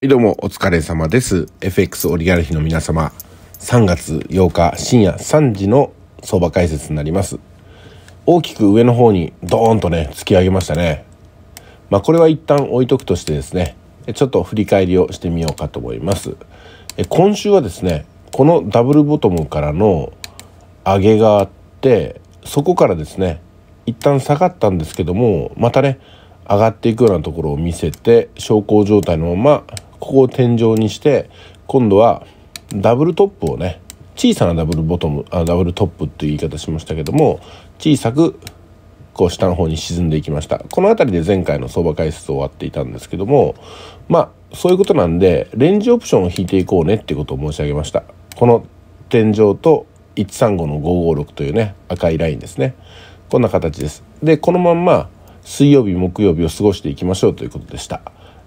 どうもお疲れ様です。FX オリガルヒの皆様、3月8日深夜3時の相場解説になります。大きく上の方にドーンとね、突き上げましたね。まあこれは一旦置いとくとしてですね、ちょっと振り返りをしてみようかと思います。今週はですね、このダブルボトムからの上げがあって、そこからですね、一旦下がったんですけども、またね、上がっていくようなところを見せて、昇降状態のままここを天井にして今度はダブルトップをね小さなダブルボトムあダブルトップっていう言い方しましたけども小さくこう下の方に沈んでいきましたこの辺りで前回の相場解説終わっていたんですけどもまあそういうことなんでレンジオプションを引いていこうねっていうことを申し上げましたこの天井と135の556というね赤いラインですねこんな形ですでこのまんま水曜日木曜日を過ごしていきましょうということでした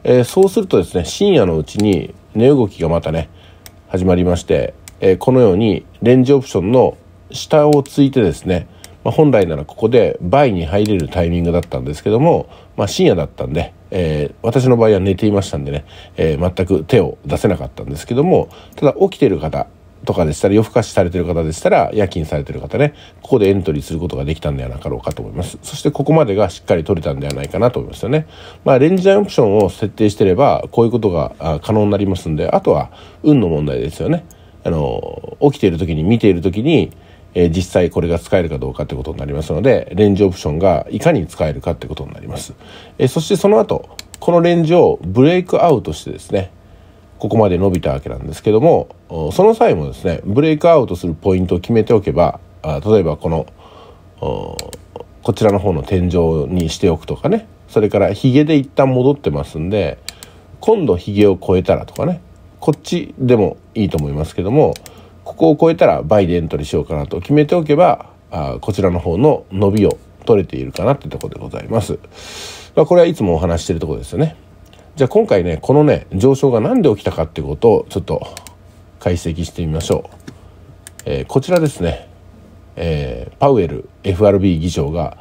えー、そうするとですね、深夜のうちに値動きがまたね、始まりまして、えー、このようにレンジオプションの下をついてですね、まあ、本来ならここで倍に入れるタイミングだったんですけども、まあ、深夜だったんで、えー、私の場合は寝ていましたんでね、えー、全く手を出せなかったんですけどもただ起きてる方とかでしたら夜更かしされてる方でしたら夜勤されてる方ねここでエントリーすることができたんではなかろうかと思いますそしてここまでがしっかり取れたんではないかなと思いますよねまあレンジャンオプションを設定してればこういうことが可能になりますんであとは運の問題ですよねあの起きている時に見ている時にえ実際これが使えるかどうかってことになりますのでレンジオプションがいかに使えるかってことになります、えそしてその後このレンジをブレイクアウトしてですねここまで伸びたわけなんですけどもその際もですねブレイクアウトするポイントを決めておけば例えばこのこちらの方の天井にしておくとかねそれからヒゲで一旦戻ってますんで今度ヒゲを越えたらとかねこっちでもいいと思いますけどもここを越えたら倍でエントリーしようかなと決めておけばあこちらの方の伸びを取れているかなってとこでございます。まこれはいつもお話してるとこですよね。じゃあ今回ねこのね上昇が何で起きたかってことをちょっと解析してみましょう、えー、こちらですね、えー、パウエル FRB 議長が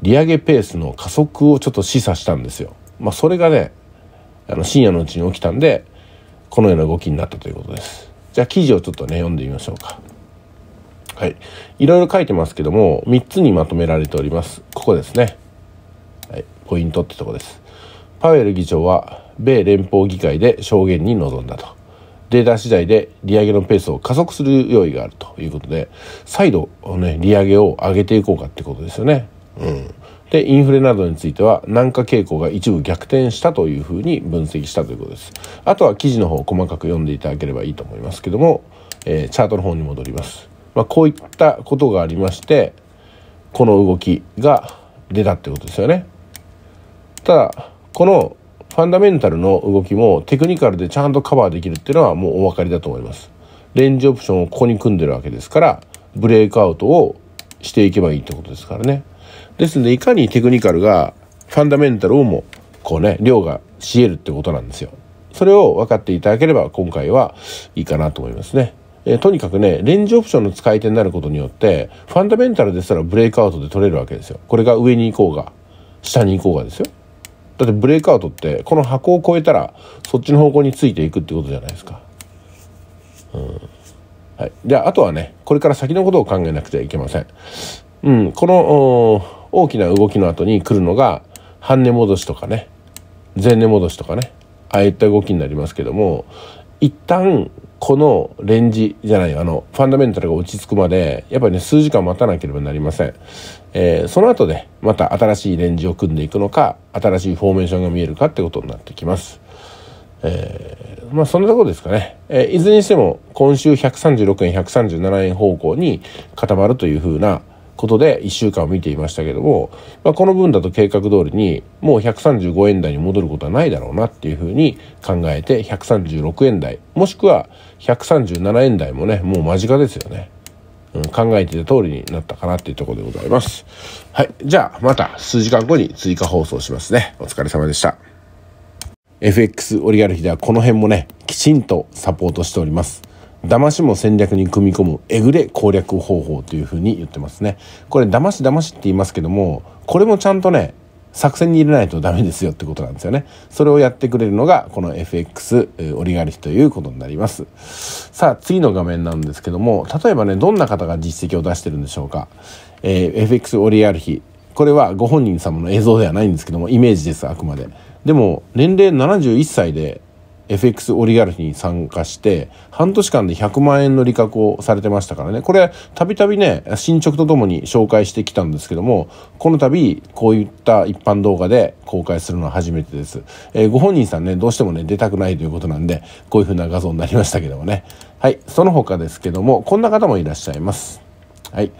利上げペースの加速をちょっと示唆したんですよ、まあ、それがねあの深夜のうちに起きたんでこのような動きになったということですじゃあ記事をちょっとね読んでみましょうかはい、いろいろ書いてますけども3つにまとめられておりますここですね、はい、ポイントってとこですパウエル議長は米連邦議会で証言に臨んだとデータ次第で利上げのペースを加速する用意があるということで再度、ね、利上げを上げていこうかってことですよね。うんでインフレなどについては軟化傾向が一部逆転したというふうに分析したということですあとは記事の方細かく読んでいただければいいと思いますけども、えー、チャートの方に戻ります、まあ、こういったことがありましてこの動きが出たってことですよねただこのファンダメンタルの動きもテクニカルでちゃんとカバーできるっていうのはもうお分かりだと思います。レンジオプションをここに組んでるわけですから、ブレイクアウトをしていけばいいってことですからね。ですので、いかにテクニカルが、ファンダメンタルをも、こうね、量がしえるってことなんですよ。それを分かっていただければ、今回はいいかなと思いますね。えー、とにかくね、レンジオプションの使い手になることによって、ファンダメンタルですらブレイクアウトで取れるわけですよ。これが上に行こうが、下に行こうがですよ。だってブレイクアウトってこの箱を越えたらそっちの方向についていくってことじゃないですか。うんはい、であとはねこれから先のことを考えなくてはいけません。うん、この大きな動きの後に来るのが半値戻しとかね前値戻しとかねああいった動きになりますけども一旦このレンジじゃないあのファンダメンタルが落ち着くまでやっぱりね数時間待たなければなりません、えー、その後でまた新しいレンジを組んでいくのか新しいフォーメーションが見えるかってことになってきますえー、まあそんなとこですかね、えー、いずれにしても今週136円137円方向に固まるというふうなことで1週間を見ていましたけども、まあ、この分だと計画通りにもう135円台に戻ることはないだろうなっていうふうに考えて136円台もしくは137円台もねもう間近ですよね、うん、考えてた通りになったかなっていうところでございますはいじゃあまた数時間後に追加放送しますねお疲れ様でした FX オリガルヒではこの辺もねきちんとサポートしております騙しも戦略に組み込むえぐれ攻略方法というふうに言ってますねこれ騙し騙しって言いますけどもこれもちゃんとね作戦に入れないとダメですよってことなんですよねそれをやってくれるのがこの FX オリガルヒということになりますさあ次の画面なんですけども例えばねどんな方が実績を出してるんでしょうか、えー、FX オリガルヒこれはご本人様の映像ではないんですけどもイメージですあくまででも年齢71歳で FX オリガルヒに参加して半年間で100万円の利確をされてましたからねこれたびたびね進捗とともに紹介してきたんですけどもこの度こういった一般動画で公開するのは初めてです、えー、ご本人さんねどうしてもね出たくないということなんでこういう風な画像になりましたけどもねはいその他ですけどもこんな方もいらっしゃいますはい。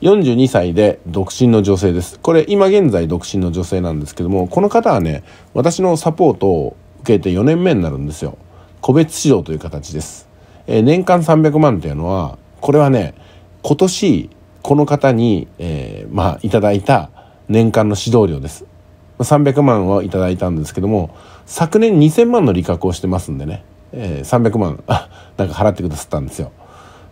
42歳で独身の女性です。これ、今現在独身の女性なんですけども、この方はね、私のサポートを計って4年目になるんですよ個別指導という形です、えー、年間300万というのはこれはね今年この方に、えー、まあいただいた年間の指導料です300万をいただいたんですけども昨年2000万の利確をしてますんでね、えー、300万なんか払ってくださったんですよ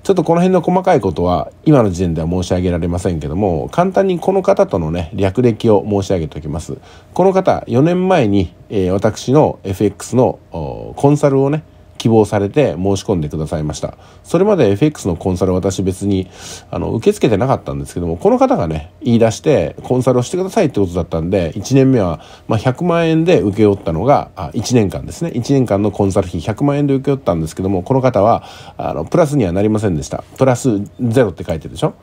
ちょっとこの辺の細かいことは今の時点では申し上げられませんけども簡単にこの方とのね略歴を申し上げておきますこの方4年前に、えー、私の FX のコンサルをね希望されて申し込んでくださいました。それまで FX のコンサル私別にあの受け付けてなかったんですけども、この方がね、言い出してコンサルをしてくださいってことだったんで、1年目は、まあ、100万円で請け負ったのが、あ、1年間ですね。1年間のコンサル費100万円で請け負ったんですけども、この方は、あの、プラスにはなりませんでした。プラスゼロって書いてるでしょ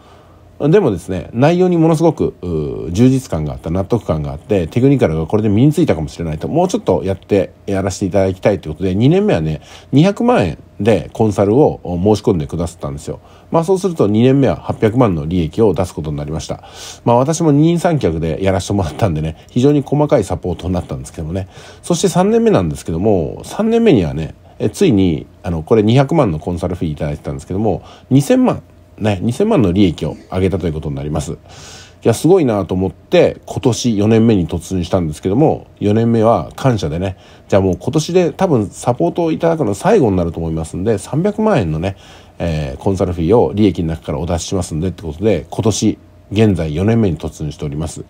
でもですね内容にものすごく充実感があった納得感があってテクニカルがこれで身についたかもしれないともうちょっとやってやらせていただきたいということで2年目はね200万円でコンサルを申し込んでくださったんですよ。まあそうすると2年目は800万の利益を出すことになりました。まあ私も二人三脚でやらせてもらったんでね、非常に細かいサポートになったんですけどもね。そして3年目なんですけども、3年目にはね、えついにあのこれ200万のコンサルフィーいただいてたんですけども2000万ね、2000万の利益を上げたということになります。いや、すごいなと思って、今年4年目に突入したんですけども、4年目は感謝でね、じゃあもう今年で多分サポートをいただくの最後になると思いますんで、300万円のね、えー、コンサルフィーを利益の中からお出ししますんでってことで、今年、現在4年目に突入しております。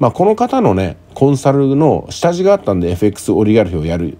まあ、この方のね、コンサルの下地があったんで、FX オリガルヒをやる、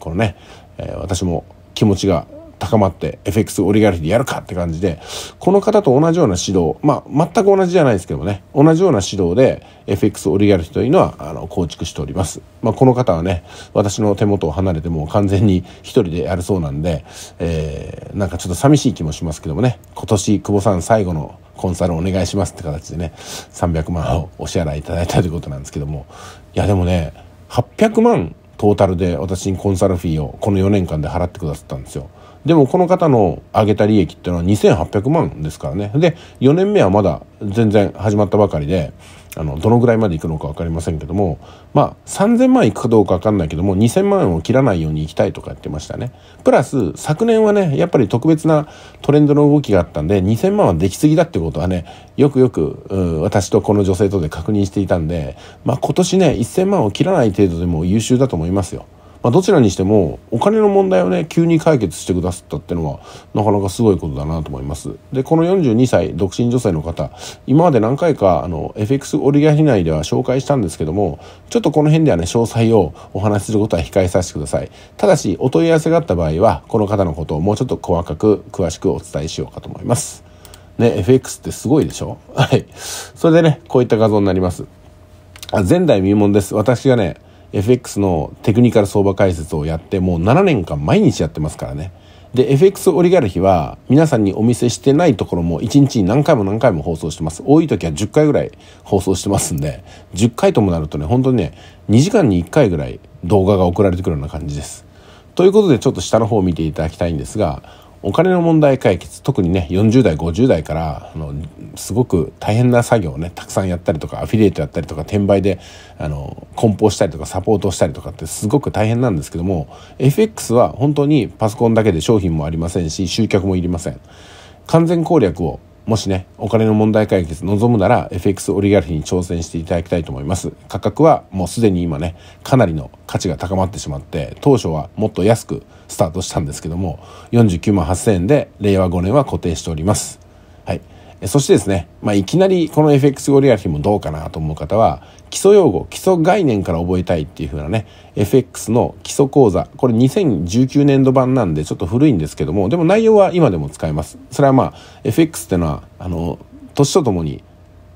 このね、えー、私も気持ちが高まって FX オリガルヒでやるかって感じでこの方と同じような指導まあ全く同じじゃないですけどもね同じような指導で FX オリガルヒというのはあの構築しております、まあ、この方はね私の手元を離れてもう完全に一人でやるそうなんで、えー、なんかちょっと寂しい気もしますけどもね今年久保さん最後のコンサルお願いしますって形でね300万をお支払いいただいたということなんですけどもいやでもね800万トータルで私にコンサルフィーをこの4年間で払ってくださったんですよ。でもこの方の上げた利益っていうのは2800万ですからねで4年目はまだ全然始まったばかりであのどのぐらいまでいくのか分かりませんけどもまあ3,000万いくかどうか分かんないけども2,000万を切らないようにいきたいとか言ってましたねプラス昨年はねやっぱり特別なトレンドの動きがあったんで2,000万はできすぎだってことはねよくよく私とこの女性とで確認していたんで、まあ、今年ね1,000万を切らない程度でも優秀だと思いますよ。まあ、どちらにしてもお金の問題をね急に解決してくださったっていうのはなかなかすごいことだなと思いますでこの42歳独身女性の方今まで何回かあの FX オリガリ内では紹介したんですけどもちょっとこの辺ではね詳細をお話しすることは控えさせてくださいただしお問い合わせがあった場合はこの方のことをもうちょっと細かく詳しくお伝えしようかと思いますね FX ってすごいでしょはいそれでねこういった画像になりますあ前代未聞です私がね FX のテクニカル相場解説をやってもう7年間毎日やってますからね。で、FX オリガルヒは皆さんにお見せしてないところも1日に何回も何回も放送してます。多い時は10回ぐらい放送してますんで、10回ともなるとね、本当にね、2時間に1回ぐらい動画が送られてくるような感じです。ということでちょっと下の方を見ていただきたいんですが、お金の問題解決特にね40代50代からあのすごく大変な作業をねたくさんやったりとかアフィリエイトやったりとか転売であの梱包したりとかサポートしたりとかってすごく大変なんですけども FX は本当にパソコンだけで商品もありませんし集客もいりません完全攻略をもしねお金の問題解決望むなら FX オリガルヒに挑戦していただきたいと思います価格はもうすでに今ねかなりの価値が高まってしまって当初はもっと安くスタートしたんですけども49万8000円で令和5年は固定しております。はいそしてですね、まあ、いきなりこの FX ゴリラ比もどうかなと思う方は基礎用語基礎概念から覚えたいっていう風なね FX の基礎講座これ2019年度版なんでちょっと古いんですけどもでも内容は今でも使えますそれはまあ FX ってのはあの年とともに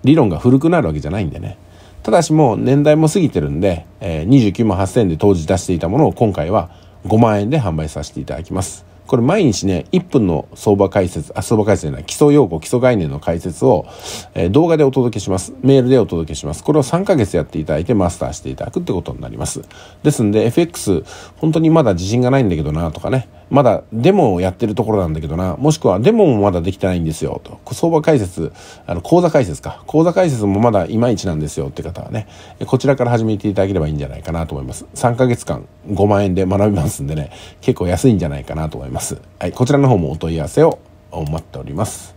理論が古くなるわけじゃないんでねただしもう年代も過ぎてるんで、えー、29万8000円で当時出していたものを今回は5万円で販売させていただきます。これ毎日ね、1分の相場解説、あ、相場解説じゃない、基礎用語、基礎概念の解説を、えー、動画でお届けします。メールでお届けします。これを3ヶ月やっていただいてマスターしていただくってことになります。ですんで、FX、本当にまだ自信がないんだけどなとかね、まだデモをやってるところなんだけどな、もしくはデモもまだできてないんですよと、相場解説、あの、講座解説か、講座解説もまだいまいちなんですよって方はね、こちらから始めていただければいいんじゃないかなと思います。3ヶ月間5万円で学びますんでね、結構安いんじゃないかなと思います。はい、こちらの方もお問い合わせを待っております。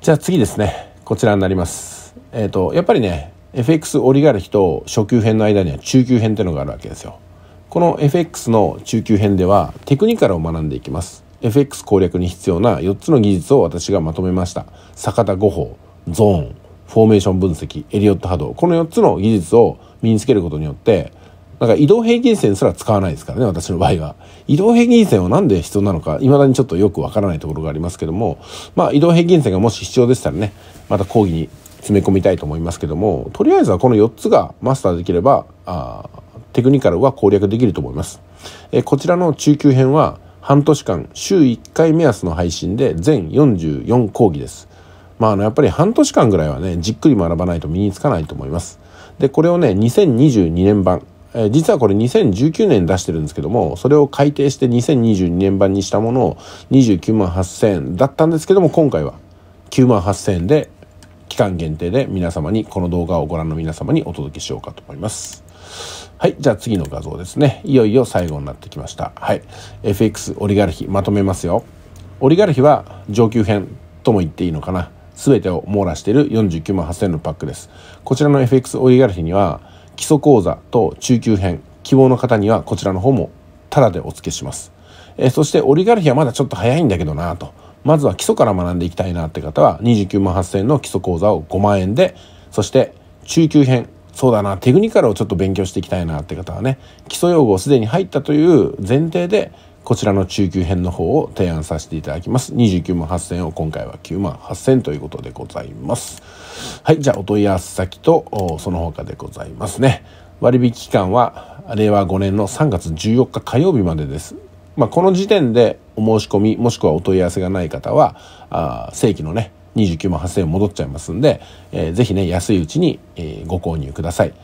じゃあ次ですね、こちらになります。えっ、ー、と、やっぱりね、FX オリガルヒと初級編の間には中級編っていうのがあるわけですよ。この FX の中級編ではテクニカルを学んでいきます FX 攻略に必要な4つの技術を私がまとめました坂田五法ゾーンフォーメーション分析エリオット波動この4つの技術を身につけることによってなんか移動平均線すら使わないですからね、私の場合は。移動平均線は何で必要なのか、未だにちょっとよくわからないところがありますけども、まあ移動平均線がもし必要でしたらね、また講義に詰め込みたいと思いますけども、とりあえずはこの4つがマスターできれば、あテクニカルは攻略できると思います。えこちらの中級編は半年間週1回目安の配信で全44講義です。まあ、あのやっぱり半年間ぐらいはねじっくり学ばないと身につかないと思います。でこれをね2022年版え実はこれ2019年出してるんですけどもそれを改定して2022年版にしたものを29万8000円だったんですけども今回は9万8000円で期間限定で皆様にこの動画をご覧の皆様にお届けしようかと思います。はい。じゃあ次の画像ですね。いよいよ最後になってきました。はい。FX オリガルヒまとめますよ。オリガルヒは上級編とも言っていいのかな。全てを網羅している49万8000のパックです。こちらの FX オリガルヒには基礎講座と中級編、希望の方にはこちらの方もタダでお付けします。えー、そしてオリガルヒはまだちょっと早いんだけどなと。まずは基礎から学んでいきたいなって方は29万8000の基礎講座を5万円で、そして中級編、そうだなテクニカルをちょっと勉強していきたいなって方はね基礎用語をすでに入ったという前提でこちらの中級編の方を提案させていただきます。29万8000を今回は9万8000ということでございます。はい、じゃあお問い合わせ先とその他でございますね。割引期間は令和5年の3月14日火曜日までです。まあ、この時点でお申し込みもしくはお問い合わせがない方はあ正規のね29万8,000円戻っちゃいますんで、えー、ぜひね安いうちに、えご購入ください、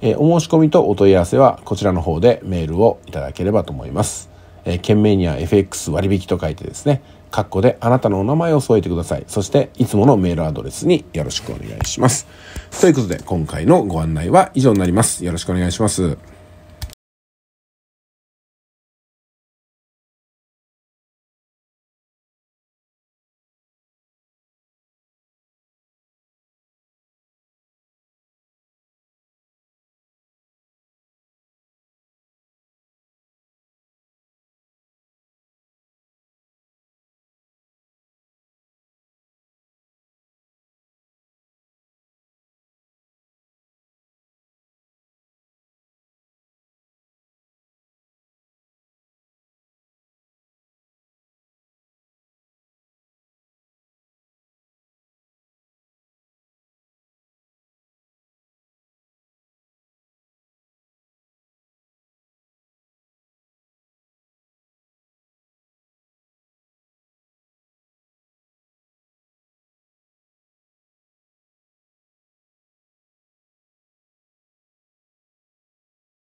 えお申し込みとお問い合わせはこちらの方でメールをいただければと思います、えー、件名には FX 割引と書いてですね括弧であなたのお名前を添えてくださいそしていつものメールアドレスによろしくお願いしますということで今回のご案内は以上になりますよろしくお願いします